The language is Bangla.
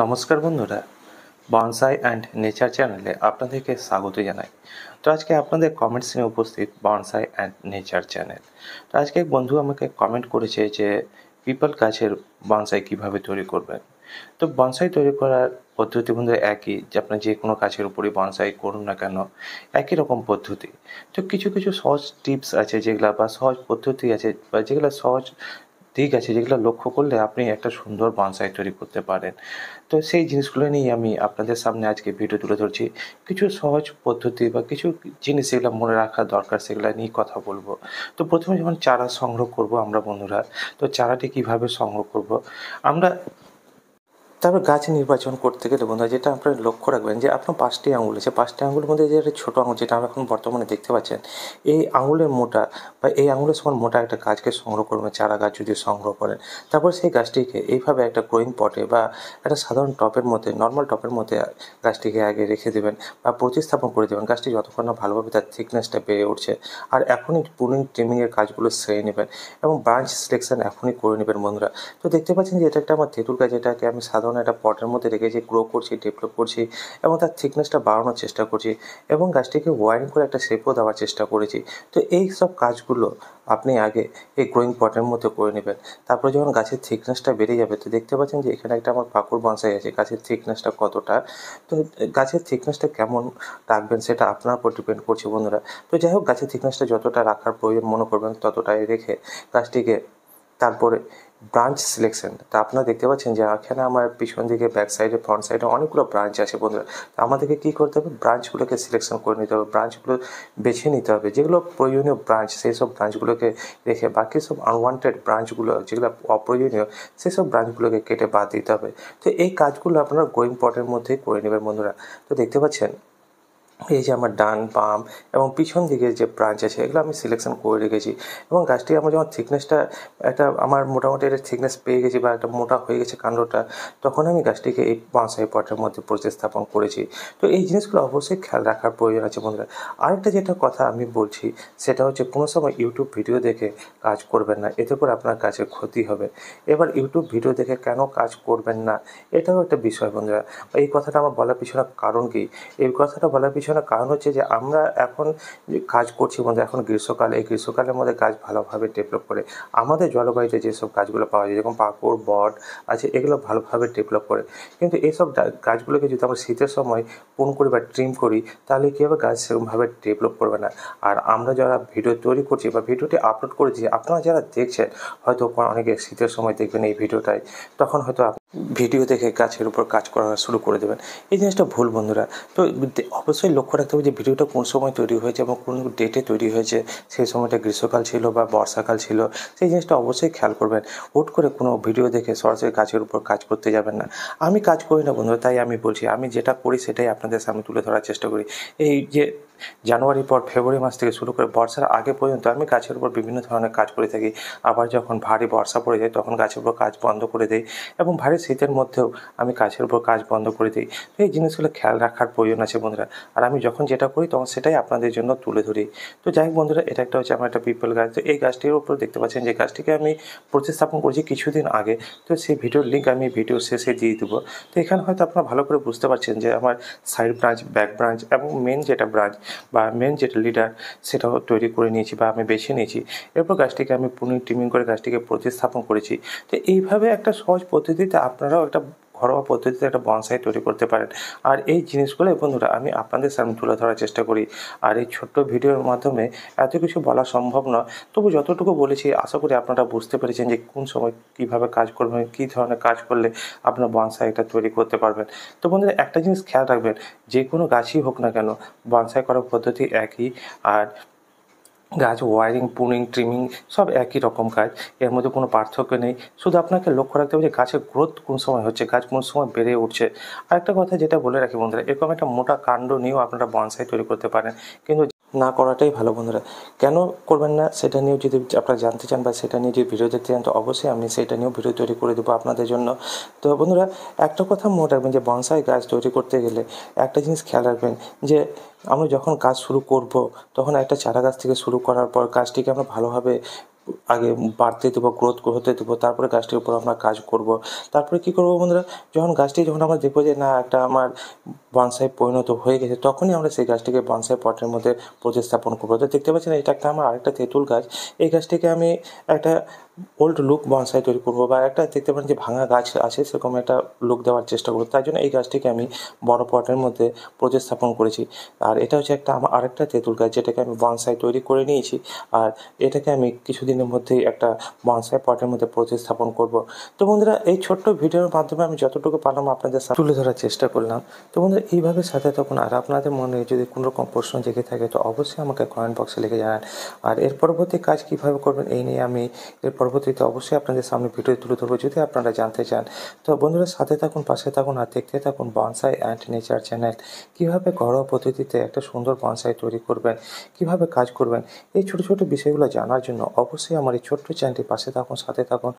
নমস্কার বন্ধুরা বনসাই অ্যান্ড নেচার চ্যানেলে আপনাদেরকে স্বাগত জানাই তো আজকে আপনাদের কমেন্টস নিয়ে উপস্থিত বনসাই অ্যান্ড নেচার চ্যানেল তো আজকে এক বন্ধু আমাকে কমেন্ট করেছে যে পিপল গাছের বনসাই কিভাবে তৈরি করবেন তো বনসাই তৈরি করার পদ্ধতি বন্ধু একই যে আপনার যে কোনো গাছের উপরই বনসাই করুন না কেন একই রকম পদ্ধতি তো কিছু কিছু সহজ টিপস আছে যেগুলো বা সহজ পদ্ধতি আছে বা যেগুলো সহজ দিক আছে যেগুলো লক্ষ্য করলে আপনি একটা সুন্দর বনসাই তৈরি করতে পারেন তো সেই জিনিসগুলো নিয়ে আমি আপনাদের সামনে আজকে ভিডিও তুলে ধরছি কিছু সহজ পদ্ধতি বা কিছু জিনিস যেগুলো মনে রাখা দরকার সেগুলো নিয়ে কথা বলবো তো প্রথমে যখন চারা সংগ্রহ করব আমরা বন্ধুরা তো চারাটি কিভাবে সংগ্রহ করব আমরা তারপর গাছ নির্বাচন করতে গেলে বন্ধুরা যেটা আপনার লক্ষ্য রাখবেন যে আপনার পাঁচটি আঙুল আছে পাঁচটি আঙুলের মধ্যে যে একটা ছোটো আঙুল যেটা আমরা এখন বর্তমানে দেখতে পাচ্ছেন এই আঙুলের মোটা বা এই আঙুলের সময় মোটা একটা গাছকে সংগ্রহ করবেন চারা গাছ যদি সংগ্রহ করেন তারপর সেই গাছটিকে এইভাবে একটা গ্রোয়িং পটে বা একটা সাধারণ টপের মধ্যে নর্মাল টপের মধ্যে গাছটিকে আগে রেখে দেবেন বা প্রতিস্থাপন করে দেবেন গাছটি যতক্ষণ না ভালোভাবে তার থিকনেসটা বেড়ে উঠছে আর এখনই পুনিং ট্রিমিংয়ের কাজগুলো সেরে নেবেন এবং ব্রাঞ্চ সিলেকশন এখনই করে নেবেন বন্ধুরা তো দেখতে পাচ্ছেন যে এটা একটা আমার তেঁতুল গাছ এটাকে আমি সাধারণ ধরুন একটা পটের মধ্যে রেখেছি গ্রো করছি ডেভেলপ করছি এবং তার থিকনেসটা বাড়ানোর চেষ্টা করছি এবং গাছটিকে ওয়ারিং করে একটা শেপও দেওয়ার চেষ্টা করেছি তো এই সব কাজগুলো আপনি আগে এই গ্রোয়িং পটের মধ্যে করে নেবেন তারপরে যখন গাছের থিকনেসটা বেড়ে যাবে তো দেখতে পাচ্ছেন যে এখানে একটা আমার পাকুর বনসাই আছে গাছের থিকনেসটা কতটা তো গাছের থিকনেসটা কেমন রাখবেন সেটা আপনার উপর ডিপেন্ড করছে বন্ধুরা তো যাই হোক গাছের থিকনেসটা যতটা রাখার প্রয়োজন মনে করবেন ততটাই রেখে গাছটিকে তারপরে ব্রাঞ্চ সিলেকশন তা আপনারা দেখতে পাচ্ছেন যে এখানে আমার পিছন দিকে ব্যাক সাইডে ফ্রন্ট সাইডে অনেকগুলো ব্রাঞ্চ আছে বন্ধুরা আমাদেরকে কী করতে হবে ব্রাঞ্চগুলোকে সিলেকশন করে নিতে হবে ব্রাঞ্চগুলো বেছে নিতে হবে যেগুলো প্রয়োজনীয় ব্রাঞ্চ সেই সব ব্রাঞ্চগুলোকে রেখে বাকি সব আনওয়ান্টেড ব্রাঞ্চগুলো যেগুলো অপ্রয়োজনীয় সেই সব ব্রাঞ্চগুলোকে কেটে বাদ দিতে হবে তো এই কাজগুলো আপনারা গোয়িং পটের মধ্যেই করে নেবেন বন্ধুরা তো দেখতে পাচ্ছেন এই যে আমার ডান পাম এবং পিছন দিকে যে ব্রাঞ্চ আছে এগুলো আমি সিলেকশন করে রেখেছি এবং গাছটি আমার যখন থিকনেসটা একটা আমার মোটামুটি একটা থিকনেস পেয়ে গেছি বা একটা মোটা হয়ে গেছে কাণ্ডটা তখন আমি গাছটিকে এই বাঁশাই পটের মধ্যে প্রতিস্থাপন করেছি তো এই জিনিসগুলো অবশ্যই খেয়াল রাখার প্রয়োজন আছে বন্ধুরা আরেকটা যেটা কথা আমি বলছি সেটা হচ্ছে কোনো সময় ইউটিউব ভিডিও দেখে কাজ করবেন না এতে করে আপনার কাছে ক্ষতি হবে এবার ইউটিউব ভিডিও দেখে কেন কাজ করবেন না এটাও একটা বিষয় বন্ধুরা এই কথাটা আমার বলার পিছনে কারণ কি এই কথাটা বলার পিছনে পিছনে কারণ হচ্ছে যে আমরা এখন কাজ করছি বন্ধু এখন গ্রীষ্মকাল এই গ্রীষ্মকালের মধ্যে গাছ ভালোভাবে ডেভেলপ করে আমাদের জলবায়ুতে যেসব গাছগুলো পাওয়া যায় যেরকম পাকড় বট আছে এগুলো ভালোভাবে ডেভেলপ করে কিন্তু এইসব গাছগুলোকে যদি আমরা শীতের সময় পূর্ণ করি বা ট্রিম করি তাহলে কী হবে গাছ সেরকমভাবে ডেভেলপ করবে না আর আমরা যারা ভিডিও তৈরি করছি বা ভিডিওটি আপলোড করেছি আপনারা যারা দেখছেন হয়তো অনেকে শীতের সময় দেখবেন এই ভিডিওটায় তখন হয়তো ভিডিও দেখে গাছের উপর কাজ করা শুরু করে দেবেন এই জিনিসটা ভুল বন্ধুরা তো অবশ্যই লক্ষ্য রাখতে হবে যে ভিডিওটা কোন সময় তৈরি হয়েছে এবং কোন ডেটে তৈরি হয়েছে সেই সময়টা গ্রীষ্মকাল ছিল বা বর্ষাকাল ছিল সেই জিনিসটা অবশ্যই খেয়াল করবেন হুট করে কোনো ভিডিও দেখে সরাসরি গাছের উপর কাজ করতে যাবেন না আমি কাজ করি না বন্ধুরা তাই আমি বলছি আমি যেটা করি সেটাই আপনাদের সামনে তুলে ধরার চেষ্টা করি এই যে জানুয়ারি পর ফেব্রুয়ারি মাস থেকে শুরু করে বর্ষার আগে পর্যন্ত আমি গাছের উপর বিভিন্ন ধরনের কাজ করে থাকি আবার যখন ভারী বর্ষা পড়ে যায় তখন গাছের উপর কাজ বন্ধ করে দিই এবং ভারী শীতের মধ্যেও আমি গাছের উপর কাজ বন্ধ করে দিই তো এই জিনিসগুলো খেয়াল রাখার প্রয়োজন আছে বন্ধুরা আর আমি যখন যেটা করি তখন সেটাই আপনাদের জন্য তুলে ধরি তো যাই হোক বন্ধুরা এটা একটা হচ্ছে আমার একটা পিপল গাছ তো এই গাছটির উপর দেখতে পাচ্ছেন যে গাছটিকে আমি প্রতিস্থাপন করেছি কিছুদিন আগে তো সেই ভিডিওর লিঙ্ক আমি ভিডিও শেষে দিয়ে দেবো তো এখানে হয়তো আপনারা ভালো করে বুঝতে পারছেন যে আমার সাইড ব্রাঞ্চ ব্যাক ব্রাঞ্চ এবং মেন যেটা ব্রাঞ্চ বা মেন যেটা লিডার সেটাও তৈরি করে নিয়েছি বা আমি বেছে নিয়েছি এরপর গাছটিকে আমি পুনর টিমিং করে গাছটিকে প্রতিস্থাপন করেছি তো এইভাবে একটা সহজ পদ্ধতিতে আপনারাও একটা ঘরোয়া পদ্ধতিতে একটা বনসাই তৈরি করতে পারেন আর এই জিনিসগুলোই বন্ধুরা আমি আপনাদের সামনে তুলে ধরার চেষ্টা করি আর এই ছোট্ট ভিডিওর মাধ্যমে এত কিছু বলা সম্ভব নয় তবু যতটুকু বলেছি আশা করি আপনারা বুঝতে পেরেছেন যে কোন সময় কীভাবে কাজ করবেন কী ধরনের কাজ করলে আপনার বনসাইটা তৈরি করতে পারবেন তো বন্ধুরা একটা জিনিস খেয়াল রাখবেন যে কোনো গাছই হোক না কেন বনসাই করার পদ্ধতি একই আর গাছ ওয়ারিং পুনিং ট্রিমিং সব একই রকম কাজ এর মধ্যে কোনো পার্থক্য নেই শুধু আপনাকে লক্ষ্য রাখতে হবে যে গাছের গ্রোথ কোন সময় হচ্ছে গাছ কোন সময় বেড়ে উঠছে আরেকটা কথা যেটা বলে রাখি বন্ধুরা এরকম একটা মোটা কাণ্ড নিয়েও আপনারা বনসাই তৈরি করতে পারেন কিন্তু না করাটাই ভালো বন্ধুরা কেন করবেন না সেটা নিয়েও যদি আপনারা জানতে চান বা সেটা নিয়ে যদি ভিডিও দেখতে চান তো অবশ্যই আমি সেটা নিয়েও ভিডিও তৈরি করে দেবো আপনাদের জন্য তো বন্ধুরা একটা কথা মনে রাখবেন যে বনসাই গাছ তৈরি করতে গেলে একটা জিনিস খেয়াল রাখবেন যে আমরা যখন কাজ শুরু করব তখন একটা চারা গাছ থেকে শুরু করার পর কাজটিকে আমরা ভালোভাবে আগে বাড়তে দেবো গ্রোথ হতে দেবো তারপরে গাছটির উপর আমরা কাজ করব তারপরে কি করব বন্ধুরা যখন গাছটি যখন আমরা দেখবো যে না একটা আমার বনসাই পরিণত হয়ে গেছে তখনই আমরা সেই গাছটিকে বনসাই পটের মধ্যে প্রতিস্থাপন করবো তো দেখতে পাচ্ছি না এটা একটা আমার আরেকটা তেঁতুল গাছ এই গাছটিকে আমি একটা ওল্ড লুক বনসাই তৈরি করবো বা একটা দেখতে পারেন যে ভাঙা গাছ আছে সেরকম একটা লুক দেওয়ার চেষ্টা করবো তাই জন্য এই গাছটিকে আমি বড় পটের মধ্যে প্রতিস্থাপন করেছি আর এটা হচ্ছে একটা আমার আরেকটা তেঁতুল গাছ যেটাকে আমি বনসাই তৈরি করে নিয়েছি আর এটাকে আমি কিছুদিনের মধ্যেই একটা বনসাই পটের মধ্যে প্রতিস্থাপন করব তো বন্ধুরা এই ছোট্ট ভিডিওর মাধ্যমে আমি যতটুকু পারলাম আপনাদের তুলে ধরার চেষ্টা করলাম তো বন্ধুরা এইভাবে সাথে তখন আর আপনাদের মনে যদি কোনো রকম প্রশ্ন জেগে থাকে তো অবশ্যই আমাকে কমেন্ট বক্সে লিখে জানান আর এর পরবর্তী কাজ কীভাবে করবেন এই নিয়ে আমি এরপর পরবর্তীতে অবশ্যই আপনাদের সামনে ভিডিও তুলে ধরবো যদি আপনারা জানতে চান তো বন্ধুরা সাথে থাকুন পাশে থাকুন আর দেখতে থাকুন বনসাই অ্যান্ড নেচার চ্যানেল কীভাবে ঘরোয়া পদ্ধতিতে একটা সুন্দর বনসাই তৈরি করবেন কিভাবে কাজ করবেন এই ছোট ছোট বিষয়গুলো জানার জন্য অবশ্যই আমার এই ছোট্ট চ্যানেলটি পাশে থাকুন সাথে থাকুন